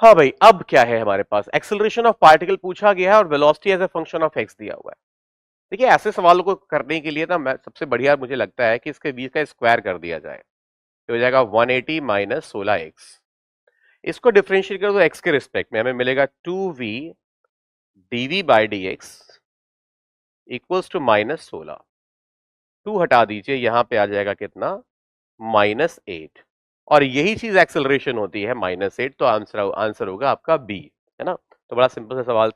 हाँ भाई अब क्या है हमारे पास एक्सेलरेशन ऑफ पार्टिकल पूछा गया है और velocity as a function of x दिया हुआ है देखिए ऐसे सवालों को करने के लिए ना मैं सबसे बढ़िया मुझे लगता है कि इसके बीच का स्क्वायर कर दिया जाए तो हो जाएगा 180 एटी माइनस सोलह एक्स इसको डिफ्रेंशिएट करो तो एक्स के रिस्पेक्ट में हमें मिलेगा two v d v by d x equals to minus सोलह टू हटा दीजिए यहाँ पे आ जाएगा कितना माइनस एट और यही चीज एक्सेलरेशन होती है माइनस एट तो आंसर आंसर होगा आपका बी है ना तो बड़ा सिंपल सा सवाल था